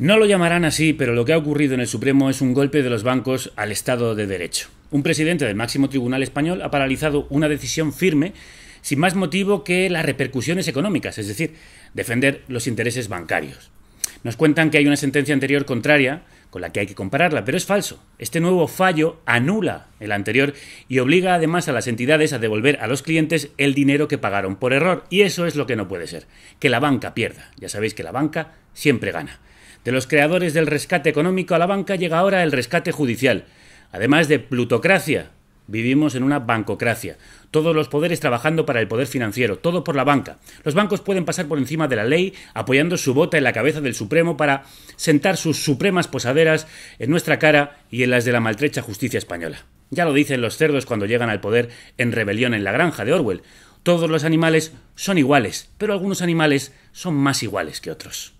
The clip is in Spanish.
No lo llamarán así, pero lo que ha ocurrido en el Supremo es un golpe de los bancos al Estado de Derecho. Un presidente del máximo tribunal español ha paralizado una decisión firme sin más motivo que las repercusiones económicas, es decir, defender los intereses bancarios. Nos cuentan que hay una sentencia anterior contraria con la que hay que compararla, pero es falso. Este nuevo fallo anula el anterior y obliga además a las entidades a devolver a los clientes el dinero que pagaron por error. Y eso es lo que no puede ser, que la banca pierda. Ya sabéis que la banca siempre gana. De los creadores del rescate económico a la banca llega ahora el rescate judicial. Además de plutocracia, Vivimos en una bancocracia. Todos los poderes trabajando para el poder financiero, todo por la banca. Los bancos pueden pasar por encima de la ley apoyando su bota en la cabeza del Supremo para sentar sus supremas posaderas en nuestra cara y en las de la maltrecha justicia española. Ya lo dicen los cerdos cuando llegan al poder en rebelión en la granja de Orwell. Todos los animales son iguales, pero algunos animales son más iguales que otros.